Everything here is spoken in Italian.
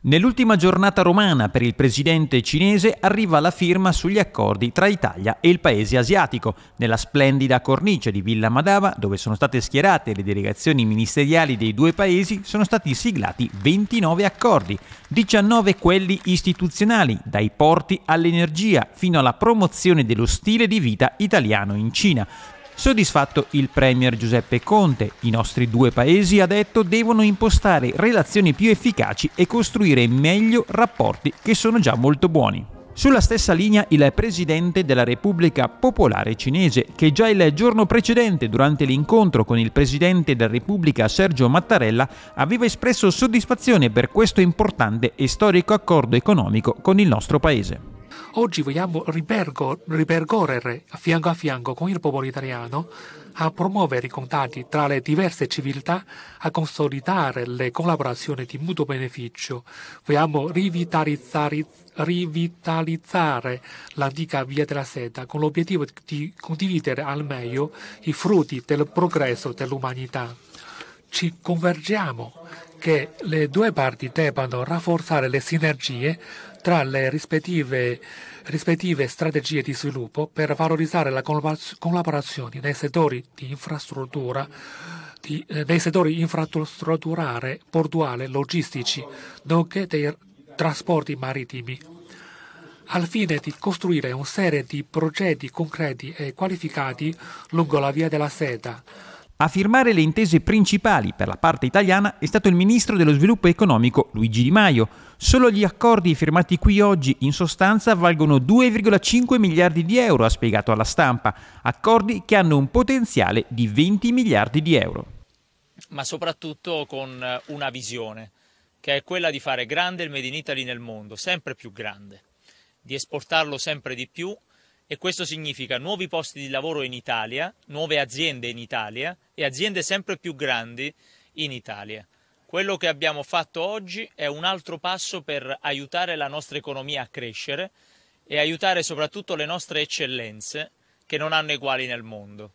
Nell'ultima giornata romana per il presidente cinese arriva la firma sugli accordi tra Italia e il paese asiatico, nella splendida cornice di Villa Madava, dove sono state schierate le delegazioni ministeriali dei due paesi, sono stati siglati 29 accordi, 19 quelli istituzionali, dai porti all'energia fino alla promozione dello stile di vita italiano in Cina, Soddisfatto il Premier Giuseppe Conte, i nostri due paesi, ha detto, devono impostare relazioni più efficaci e costruire meglio rapporti che sono già molto buoni. Sulla stessa linea il presidente della Repubblica Popolare Cinese, che già il giorno precedente, durante l'incontro con il presidente della Repubblica Sergio Mattarella, aveva espresso soddisfazione per questo importante e storico accordo economico con il nostro paese. Oggi vogliamo ripercorrere a fianco a fianco con il popolo italiano a promuovere i contatti tra le diverse civiltà, a consolidare le collaborazioni di mutuo beneficio. Vogliamo rivitalizzare, rivitalizzare l'antica via della seta con l'obiettivo di condividere al meglio i frutti del progresso dell'umanità. Ci convergiamo che le due parti debbano rafforzare le sinergie tra le rispettive, rispettive strategie di sviluppo per valorizzare la collaborazione nei settori di infrastruttura, di, eh, nei settori infrastrutturale, portuale, logistici, nonché dei trasporti marittimi, al fine di costruire una serie di progetti concreti e qualificati lungo la via della seta a firmare le intese principali per la parte italiana è stato il ministro dello sviluppo economico Luigi Di Maio. Solo gli accordi firmati qui oggi in sostanza valgono 2,5 miliardi di euro, ha spiegato alla stampa, accordi che hanno un potenziale di 20 miliardi di euro. Ma soprattutto con eh, una visione, che è quella di fare grande il Made in Italy nel mondo, sempre più grande, di esportarlo sempre di più e questo significa nuovi posti di lavoro in Italia, nuove aziende in Italia e aziende sempre più grandi in Italia. Quello che abbiamo fatto oggi è un altro passo per aiutare la nostra economia a crescere e aiutare soprattutto le nostre eccellenze che non hanno eguali nel mondo.